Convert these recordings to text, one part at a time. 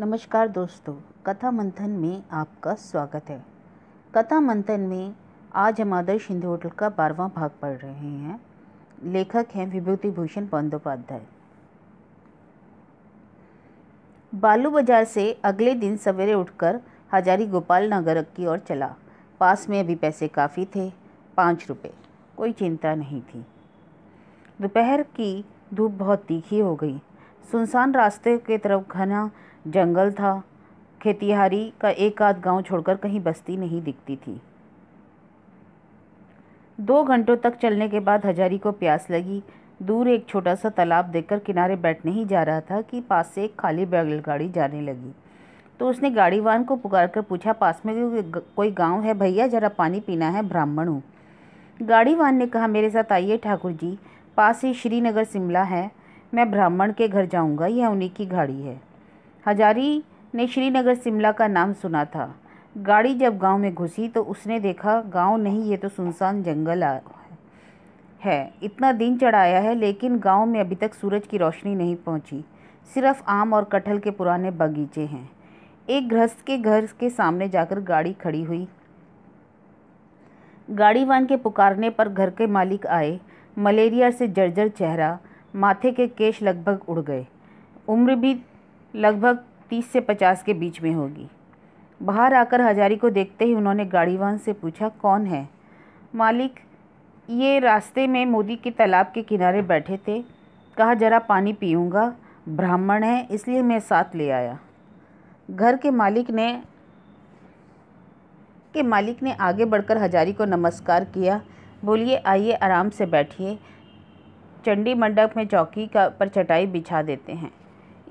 नमस्कार दोस्तों कथा मंथन में आपका स्वागत है कथा मंथन में आज हम आदर्श हिंदू होटल का बारवां भाग पढ़ रहे हैं लेखक हैं विभूति भूषण बंदोपाध्याय बालू बाजार से अगले दिन सवेरे उठकर हजारी गोपाल नगर की ओर चला पास में अभी पैसे काफ़ी थे पाँच रुपये कोई चिंता नहीं थी दोपहर की धूप बहुत तीखी हो गई सुनसान रास्ते के तरफ घना जंगल था खेतिहारी का एक आध गांव छोड़कर कहीं बस्ती नहीं दिखती थी दो घंटों तक चलने के बाद हजारी को प्यास लगी दूर एक छोटा सा तालाब देखकर किनारे बैठने ही जा रहा था कि पास से एक खाली बैलगाड़ी जाने लगी तो उसने गाड़ीवान को पुकार कर पूछा पास में कोई गांव है भैया ज़रा पानी पीना है ब्राह्मण हूँ गाड़ीवान ने कहा मेरे साथ आइए ठाकुर जी पास ही श्रीनगर शिमला है मैं ब्राह्मण के घर जाऊंगा यह उन्हीं की गाड़ी है हजारी ने श्रीनगर शिमला का नाम सुना था गाड़ी जब गांव में घुसी तो उसने देखा गांव नहीं ये तो सुनसान जंगल है इतना दिन चढ़ाया है लेकिन गांव में अभी तक सूरज की रोशनी नहीं पहुंची सिर्फ आम और कटहल के पुराने बगीचे हैं एक गृहस्थ के घर के सामने जाकर गाड़ी खड़ी हुई गाड़ीवान के पुकारने पर घर के मालिक आए मलेरिया से जर्जर चेहरा माथे के केश लगभग उड़ गए उम्र भी लगभग तीस से पचास के बीच में होगी बाहर आकर हजारी को देखते ही उन्होंने गाड़ीवान से पूछा कौन है मालिक ये रास्ते में मोदी के तालाब के किनारे बैठे थे कहा जरा पानी पीऊँगा ब्राह्मण है इसलिए मैं साथ ले आया घर के मालिक ने के मालिक ने आगे बढ़कर हजारी को नमस्कार किया बोलिए आइए आराम से बैठिए चंडी मंडप में चौकी का पर चटाई बिछा देते हैं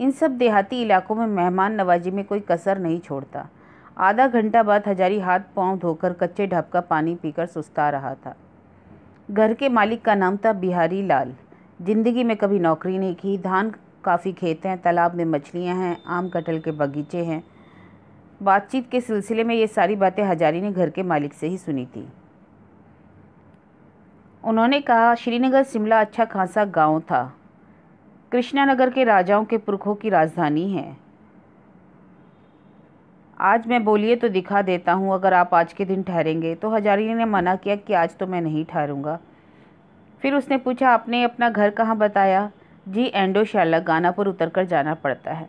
इन सब देहाती इलाकों में मेहमान नवाजी में कोई कसर नहीं छोड़ता आधा घंटा बाद हजारी हाथ पांव धोकर कच्चे ढप का पानी पीकर सुस्ता रहा था घर के मालिक का नाम था बिहारी लाल जिंदगी में कभी नौकरी नहीं की धान काफ़ी खेत हैं तालाब में मछलियाँ हैं आम कटहल के बगीचे हैं बातचीत के सिलसिले में ये सारी बातें हजारी ने घर के मालिक से ही सुनी थी उन्होंने कहा श्रीनगर शिमला अच्छा खासा गांव था कृष्णानगर के राजाओं के पुरखों की राजधानी है आज मैं बोलिए तो दिखा देता हूँ अगर आप आज के दिन ठहरेंगे तो हजारी ने मना किया कि आज तो मैं नहीं ठहरूँगा फिर उसने पूछा आपने अपना घर कहाँ बताया जी एंडोशाला गानापुर उतर कर जाना पड़ता है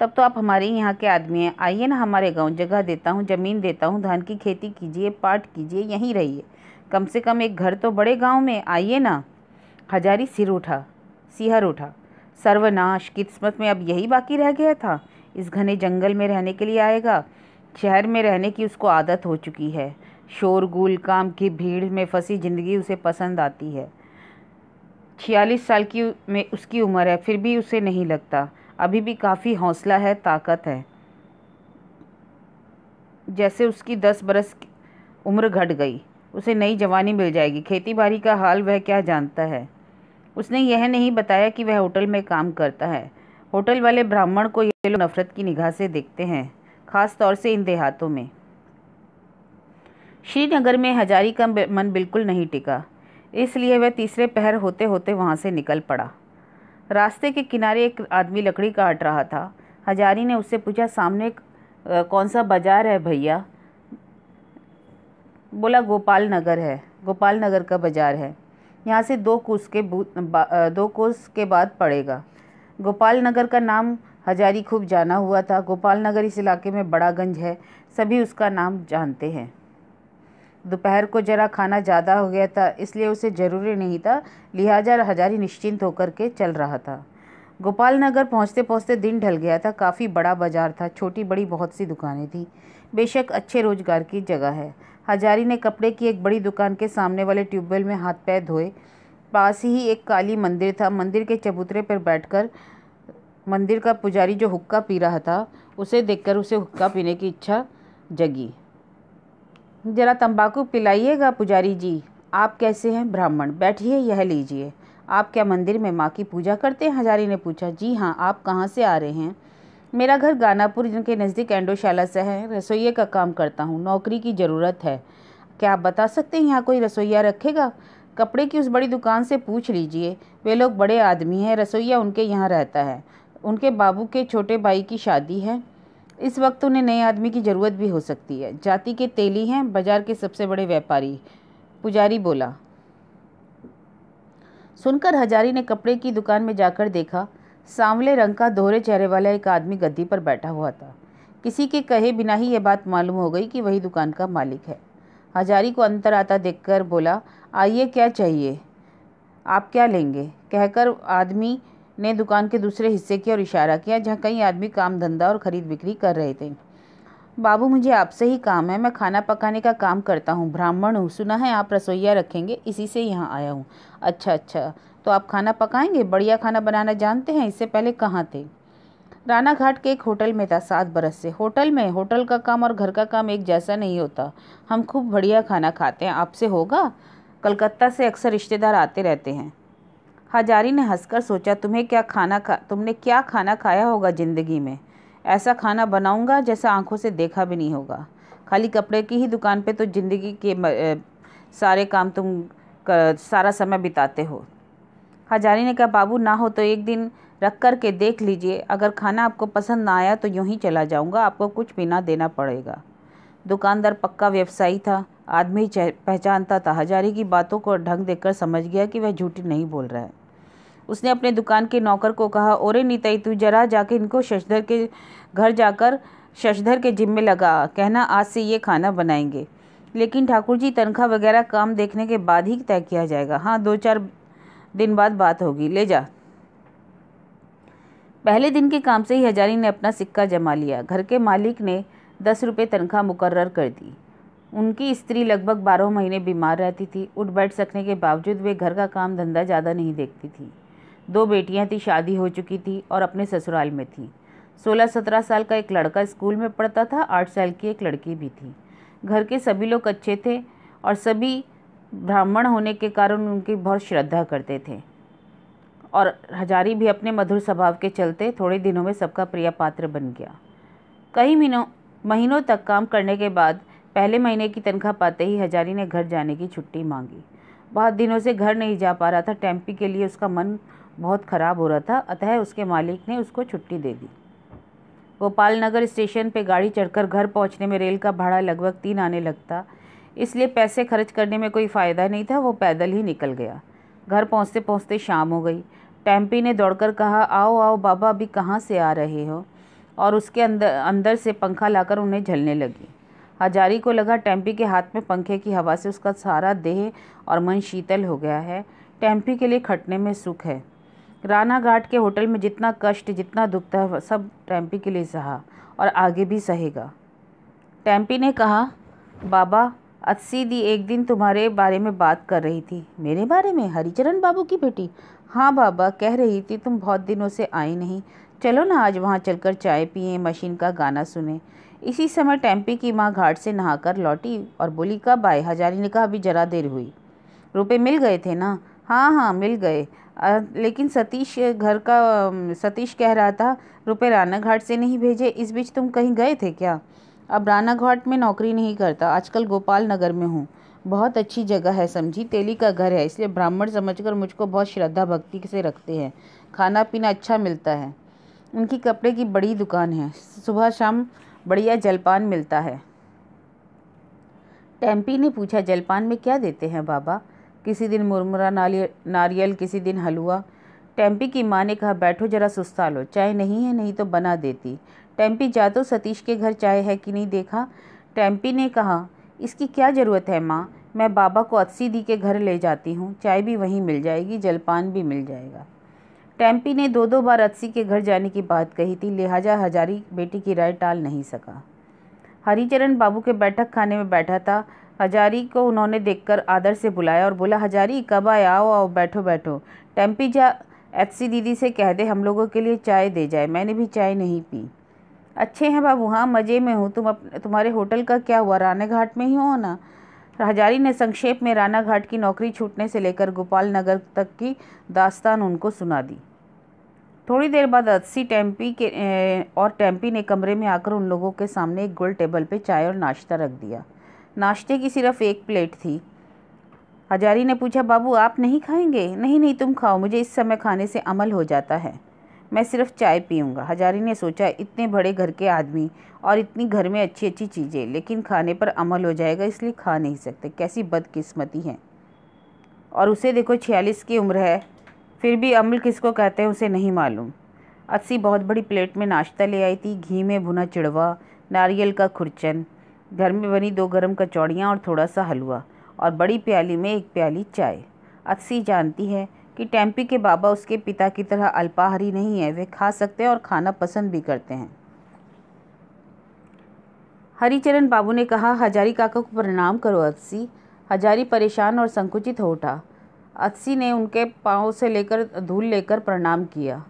तब तो आप हमारे यहाँ के आदमी हैं आइए ना हमारे गांव जगह देता हूँ ज़मीन देता हूँ धान की खेती कीजिए पाठ कीजिए यहीं रहिए कम से कम एक घर तो बड़े गांव में आइए ना हजारी सिर उठा सिहर उठा सर्वनाश किस्मत में अब यही बाकी रह गया था इस घने जंगल में रहने के लिए आएगा शहर में रहने की उसको आदत हो चुकी है शोरगुल काम की भीड़ में फंसी ज़िंदगी उसे पसंद आती है छियालीस साल की में उसकी उम्र है फिर भी उसे नहीं लगता अभी भी काफ़ी हौसला है ताकत है जैसे उसकी दस बरस उम्र घट गई उसे नई जवानी मिल जाएगी खेतीबाड़ी का हाल वह क्या जानता है उसने यह नहीं बताया कि वह होटल में काम करता है होटल वाले ब्राह्मण को यह लोग नफ़रत की निगाह से देखते हैं ख़ास तौर से इन देहातों में श्रीनगर में हजारी का मन बिल्कुल नहीं टिका इसलिए वह तीसरे पहर होते होते वहाँ से निकल पड़ा रास्ते के किनारे एक आदमी लकड़ी काट रहा था हजारी ने उससे पूछा सामने कौन सा बाज़ार है भैया बोला गोपाल नगर है गोपाल नगर का बाज़ार है यहाँ से दो कोस के दो कोस के बाद पड़ेगा गोपाल नगर का नाम हजारी खूब जाना हुआ था गोपाल नगर इस इलाके में बड़ा गंज है सभी उसका नाम जानते हैं दोपहर को ज़रा खाना ज़्यादा हो गया था इसलिए उसे ज़रूरी नहीं था लिहाजा हजारी निश्चिंत होकर के चल रहा था गोपाल नगर पहुँचते पहुँचते दिन ढल गया था काफ़ी बड़ा बाजार था छोटी बड़ी बहुत सी दुकानें थी बेशक अच्छे रोजगार की जगह है हजारी ने कपड़े की एक बड़ी दुकान के सामने वाले ट्यूबवेल में हाथ पैर धोए पास ही एक काली मंदिर था मंदिर के चबूतरे पर बैठकर मंदिर का पुजारी जो हुक्का पी रहा था उसे देखकर उसे हुक्का पीने की इच्छा जगी जरा तंबाकू पिलाइएगा पुजारी जी आप कैसे हैं ब्राह्मण बैठिए यह लीजिए आप क्या मंदिर में माँ की पूजा करते हैं हजारी ने पूछा जी हाँ आप कहाँ से आ रहे हैं मेरा घर गानापुर जिनके नज़दीक एंडोशाला से है रसोइये का काम करता हूँ नौकरी की ज़रूरत है क्या आप बता सकते हैं यहाँ कोई रसोइया रखेगा कपड़े की उस बड़ी दुकान से पूछ लीजिए वे लोग बड़े आदमी हैं रसोइया उनके यहाँ रहता है उनके बाबू के छोटे भाई की शादी है इस वक्त उन्हें नए आदमी की ज़रूरत भी हो सकती है जाति के तेली हैं बाजार के सबसे बड़े व्यापारी पुजारी बोला सुनकर हजारी ने कपड़े की दुकान में जाकर देखा सांवले रंग का दोहरे चेहरे वाला एक आदमी गद्दी पर बैठा हुआ था किसी के कहे बिना ही यह बात मालूम हो गई कि वही दुकान का मालिक है हजारी को अंतर आता देखकर बोला आइए क्या चाहिए आप क्या लेंगे कहकर आदमी ने दुकान के दूसरे हिस्से की ओर इशारा किया जहाँ कई आदमी काम धंधा और ख़रीद बिक्री कर रहे थे बाबू मुझे आपसे ही काम है मैं खाना पकाने का काम करता हूँ ब्राह्मण हूँ सुना है आप रसोईया रखेंगे इसी से यहाँ आया हूँ अच्छा अच्छा तो आप खाना पकाएंगे बढ़िया खाना बनाना जानते हैं इससे पहले कहाँ थे राना घाट के एक होटल में था सात बरस से होटल में होटल का काम और घर का काम एक जैसा नहीं होता हम खूब बढ़िया खाना खाते हैं आपसे होगा कलकत्ता से अक्सर रिश्तेदार आते रहते हैं हजारी ने हंसकर सोचा तुम्हें क्या खाना खा तुमने क्या खाना खाया होगा ज़िंदगी में ऐसा खाना बनाऊंगा जैसा आंखों से देखा भी नहीं होगा खाली कपड़े की ही दुकान पे तो ज़िंदगी के सारे काम तुम कर, सारा समय बिताते हो हजारी ने कहा बाबू ना हो तो एक दिन रख कर के देख लीजिए अगर खाना आपको पसंद ना आया तो यूँ ही चला जाऊँगा आपको कुछ भी ना देना पड़ेगा दुकानदार पक्का व्यवसायी था आदमी पहचानता था हजारी की बातों को ढंग देखकर समझ गया कि वह झूठी नहीं बोल रहा है उसने अपने दुकान के नौकर को कहा ओरे नीताई तू जरा जाके इनको शशधर के घर जाकर शशधर के जिम में लगा कहना आज से ये खाना बनाएंगे लेकिन ठाकुर जी तनख्वाह वगैरह काम देखने के बाद ही तय किया जाएगा हाँ दो चार दिन बाद बात होगी ले जा पहले दिन के काम से ही हजारी ने अपना सिक्का जमा लिया घर के मालिक ने दस रुपये तनख्वाह मुकर्र कर दी उनकी स्त्री लगभग बारह महीने बीमार रहती थी उठ बैठ सकने के बावजूद वे घर का काम धंधा ज़्यादा नहीं देखती थी दो बेटियां थी शादी हो चुकी थी और अपने ससुराल में थी सोलह सत्रह साल का एक लड़का स्कूल में पढ़ता था आठ साल की एक लड़की भी थी घर के सभी लोग अच्छे थे और सभी ब्राह्मण होने के कारण उनकी बहुत श्रद्धा करते थे और हजारी भी अपने मधुर स्वभाव के चलते थोड़े दिनों में सबका प्रिय पात्र बन गया कई महीनों महीनों तक काम करने के बाद पहले महीने की तनख्वाह पाते ही हजारी ने घर जाने की छुट्टी मांगी बहुत दिनों से घर नहीं जा पा रहा था टेम्पी के लिए उसका मन बहुत ख़राब हो रहा था अतः उसके मालिक ने उसको छुट्टी दे दी गोपाल नगर स्टेशन पर गाड़ी चढ़कर घर पहुंचने में रेल का भाड़ा लगभग तीन आने लगता इसलिए पैसे खर्च करने में कोई फ़ायदा नहीं था वो पैदल ही निकल गया घर पहुंचते पहुंचते शाम हो गई टैम्पी ने दौड़कर कहा आओ आओ बाबा अभी कहाँ से आ रहे हो और उसके अंदर अंदर से पंखा लाकर उन्हें झलने लगी हजारी को लगा टैम्पी के हाथ में पंखे की हवा से उसका सारा देह और मन शीतल हो गया है टैम्पी के लिए खटने में सुख है राना घाट के होटल में जितना कष्ट जितना दुख था सब टैम्पी के लिए सहा और आगे भी सहेगा टैम्पी ने कहा बाबा अस्सी दी एक दिन तुम्हारे बारे में बात कर रही थी मेरे बारे में हरिचरण बाबू की बेटी हाँ बाबा कह रही थी तुम बहुत दिनों से आई नहीं चलो ना आज वहाँ चलकर चाय पिए मशीन का गाना सुने इसी समय टेम्पी की माँ घाट से नहाकर लौटी और बोली कब आए हजारी ने कहा अभी जरा देर हुई रुपए मिल गए थे ना हाँ हाँ मिल गए लेकिन सतीश घर का सतीश कह रहा था रुपये राना घाट से नहीं भेजे इस बीच तुम कहीं गए थे क्या अब राना घाट में नौकरी नहीं करता आजकल गोपाल नगर में हूँ बहुत अच्छी जगह है समझी तेली का घर है इसलिए ब्राह्मण समझकर मुझको बहुत श्रद्धा भक्ति से रखते हैं खाना पीना अच्छा मिलता है उनकी कपड़े की बड़ी दुकान है सुबह शाम बढ़िया जलपान मिलता है टेम्पी ने पूछा जलपान में क्या देते हैं बाबा किसी दिन मुरमुरा नारियल किसी दिन हलवा टेम्पी की माँ ने कहा बैठो जरा सुस्ता लो चाय नहीं है नहीं तो बना देती टेम्पी जा तो सतीश के घर चाय है कि नहीं देखा टेम्पी ने कहा इसकी क्या ज़रूरत है माँ मैं बाबा को अस्सी दी के घर ले जाती हूँ चाय भी वहीं मिल जाएगी जलपान भी मिल जाएगा टेम्पी ने दो दो बार अस्सी के घर जाने की बात कही थी लिहाजा हजारी बेटी की राय टाल नहीं सका हरिचरण बाबू के बैठक खाने में बैठा था हजारी को उन्होंने देखकर आदर से बुलाया और बोला हजारी कब आए आओ आओ बैठो बैठो टेम्पी जा एचसी दीदी से कह दे हम लोगों के लिए चाय दे जाए मैंने भी चाय नहीं पी अच्छे हैं बाबू हाँ मज़े में हूँ तुम अपने तुम्हारे होटल का क्या हुआ राना घाट में ही हो ना हजारी ने संक्षेप में राना घाट की नौकरी छूटने से लेकर गोपाल नगर तक की दास्तान उनको सुना दी थोड़ी देर बाद अस्सी टेम्पी के और टेम्पी ने कमरे में आकर उन लोगों के सामने एक गोल टेबल पे चाय और नाश्ता रख दिया नाश्ते की सिर्फ एक प्लेट थी हजारी ने पूछा बाबू आप नहीं खाएंगे नहीं नहीं तुम खाओ मुझे इस समय खाने से अमल हो जाता है मैं सिर्फ चाय पीऊँगा हजारी ने सोचा इतने बड़े घर के आदमी और इतनी घर में अच्छी अच्छी चीज़ें लेकिन खाने पर अमल हो जाएगा इसलिए खा नहीं सकते कैसी बदकिस्मती है और उसे देखो छियालीस की उम्र है फिर भी अमल किसको कहते हैं उसे नहीं मालूम अस्सी बहुत बड़ी प्लेट में नाश्ता ले आई थी घी में भुना चिड़वा नारियल का खुरचन घर में बनी दो गर्म कचौड़ियाँ और थोड़ा सा हलवा और बड़ी प्याली में एक प्याली चाय अक्सी जानती है कि टेम्पी के बाबा उसके पिता की तरह अल्पाहारी नहीं है वे खा सकते हैं और खाना पसंद भी करते हैं हरिचरण बाबू ने कहा हजारी काका को प्रणाम करो अक्सी हजारी परेशान और संकुचित हो उठा अक्सी ने उनके पाँव से लेकर धूल लेकर प्रणाम किया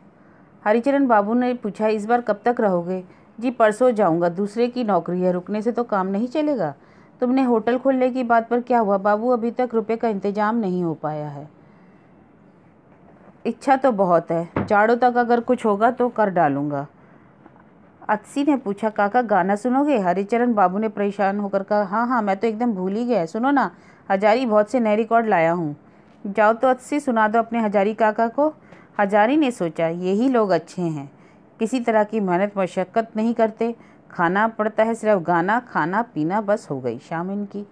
हरिचरण बाबू ने पूछा इस बार कब तक रहोगे जी परसों जाऊँगा दूसरे की नौकरी है रुकने से तो काम नहीं चलेगा तुमने होटल खोलने की बात पर क्या हुआ बाबू अभी तक रुपए का इंतजाम नहीं हो पाया है इच्छा तो बहुत है जाड़ों तक अगर कुछ होगा तो कर डालूँगा अत्सी ने पूछा काका गाना सुनोगे हरिचरण बाबू ने परेशान होकर कहा हाँ हाँ मैं तो एकदम भूल ही गया सुनो ना हजारी बहुत से नए रिकॉर्ड लाया हूँ जाओ तो अत्सी सुना दो अपने हजारी काका को हजारी ने सोचा यही लोग अच्छे हैं किसी तरह की मेहनत मशक्क़त नहीं करते खाना पड़ता है सिर्फ गाना खाना पीना बस हो गई शाम इनकी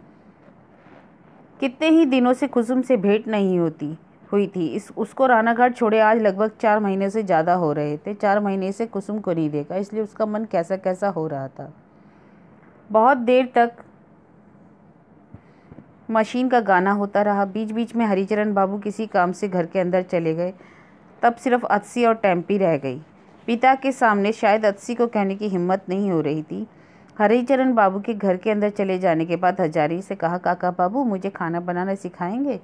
कितने ही दिनों से कुसुम से भेंट नहीं होती हुई थी इस उसको रानाघाट छोड़े आज लगभग चार महीने से ज़्यादा हो रहे थे चार महीने से कुसुम को नहीं देखा इसलिए उसका मन कैसा कैसा हो रहा था बहुत देर तक मशीन का गाना होता रहा बीच बीच में हरिचरण बाबू किसी काम से घर के अंदर चले गए तब सिर्फ अस्सी और टैम्पी रह गई पिता के सामने शायद अतसी को कहने की हिम्मत नहीं हो रही थी हरिचरण बाबू के घर के अंदर चले जाने के बाद हजारी से कहा काका बाबू मुझे खाना बनाना सिखाएंगे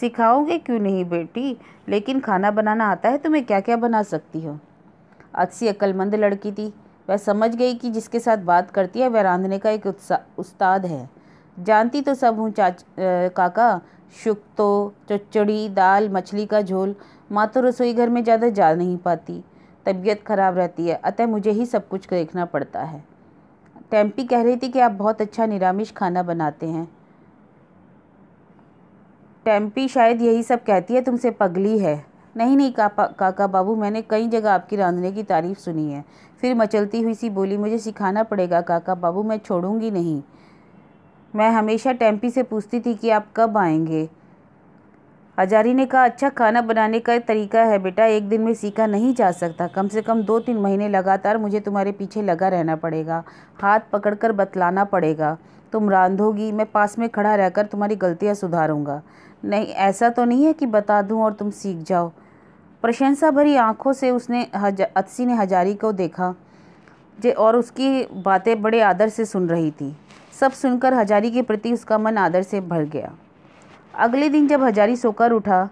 सिखाओगे क्यों नहीं बेटी लेकिन खाना बनाना आता है तुम्हें तो क्या क्या बना सकती हो अतसी अक्लमंद लड़की थी वह समझ गई कि जिसके साथ बात करती है वह रांधने का एक उस्ताद है जानती तो सब हूँ चाच काका शुक्तो चचड़ी दाल मछली का झोल माँ तो रसोई घर में ज़्यादा जा नहीं पाती तबीयत ख़राब रहती है अतः मुझे ही सब कुछ देखना पड़ता है टैम्पी कह रही थी कि आप बहुत अच्छा निरामिष खाना बनाते हैं टैम्पी शायद यही सब कहती है तुमसे पगली है नहीं नहीं कापा काका बाबू मैंने कई जगह आपकी रांधने की तारीफ़ सुनी है फिर मचलती हुई सी बोली मुझे सिखाना पड़ेगा काका बाबू मैं छोड़ूंगी नहीं मैं हमेशा टैम्पी से पूछती थी कि आप कब आएंगे हजारी ने कहा अच्छा खाना बनाने का एक तरीका है बेटा एक दिन में सीखा नहीं जा सकता कम से कम दो तीन महीने लगातार मुझे तुम्हारे पीछे लगा रहना पड़ेगा हाथ पकड़कर बतलाना पड़ेगा तुम रांधोगी मैं पास में खड़ा रहकर तुम्हारी गलतियाँ सुधारूंगा नहीं ऐसा तो नहीं है कि बता दूँ और तुम सीख जाओ प्रशंसा भरी आंखों से उसने हज अतसी ने हजारी को देखा जे और उसकी बातें बड़े आदर से सुन रही थी सब सुनकर हजारी के प्रति उसका मन आदर से भर गया अगले दिन जब हजारी सोकर उठा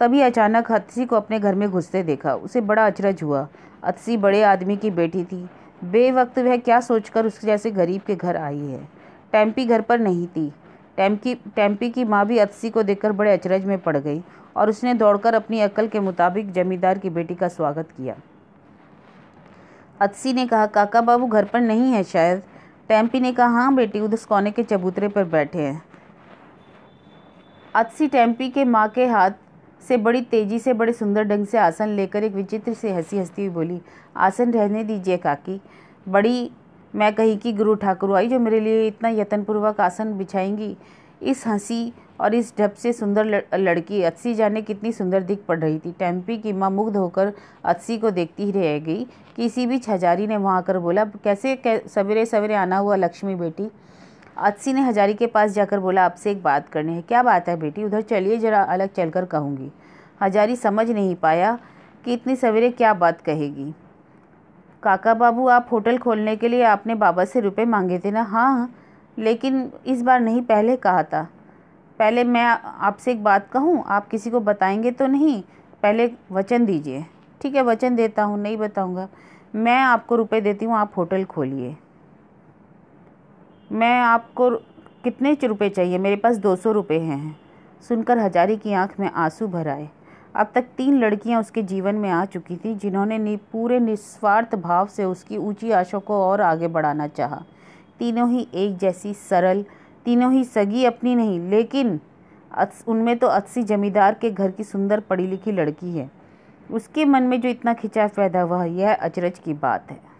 तभी अचानक हथसी को अपने घर में घुसते देखा उसे बड़ा अचरज हुआ हथसी बड़े आदमी की बेटी थी बेवक्त वह क्या सोचकर उसके जैसे गरीब के घर आई है टैम्पी घर पर नहीं थी टैम्पी टैम्पी की माँ भी अतसी को देखकर बड़े अचरज में पड़ गई और उसने दौड़कर अपनी अकल के मुताबिक जमींदार की बेटी का स्वागत किया अतसी ने कहा काका बाबू घर पर नहीं है शायद टैम्पी ने कहा हाँ बेटी उधर कोने के चबूतरे पर बैठे हैं अत्सी टेम्पी के माँ के हाथ से बड़ी तेजी से बड़े सुंदर ढंग से आसन लेकर एक विचित्र से हंसी हंसती हुई बोली आसन रहने दीजिए काकी बड़ी मैं कही कि गुरु ठाकुर आई जो मेरे लिए इतना यत्नपूर्वक आसन बिछाएंगी इस हंसी और इस ढप से सुंदर लड़की अत्सी जाने कितनी सुंदर दिख पड़ रही थी टेम्पी की माँ मुग्ध होकर अत्सी को देखती ही रह गई किसी भी छजारी ने वहाँ आकर बोला कैसे कै, सवेरे सवेरे आना हुआ लक्ष्मी बेटी अदसी ने हजारी के पास जाकर बोला आपसे एक बात करनी है क्या बात है बेटी उधर चलिए जरा अलग चलकर कहूँगी हजारी समझ नहीं पाया कि इतनी सवेरे क्या बात कहेगी काका बाबू आप होटल खोलने के लिए आपने बाबा से रुपए मांगे थे ना हाँ लेकिन इस बार नहीं पहले कहा था पहले मैं आपसे एक बात कहूँ आप किसी को बताएंगे तो नहीं पहले वचन दीजिए ठीक है वचन देता हूँ नहीं बताऊँगा मैं आपको रुपए देती हूँ आप होटल खोलिए मैं आपको कितने रुपए चाहिए मेरे पास दो सौ रुपये हैं सुनकर हजारी की आंख में आंसू भर आए अब तक तीन लड़कियां उसके जीवन में आ चुकी थीं जिन्होंने नि, पूरे निस्वार्थ भाव से उसकी ऊंची आशा को और आगे बढ़ाना चाहा तीनों ही एक जैसी सरल तीनों ही सगी अपनी नहीं लेकिन उनमें तो अस्सी जमींदार के घर की सुंदर पढ़ी लिखी लड़की है उसके मन में जो इतना खिंचाव पैदा हुआ यह अचरज की बात है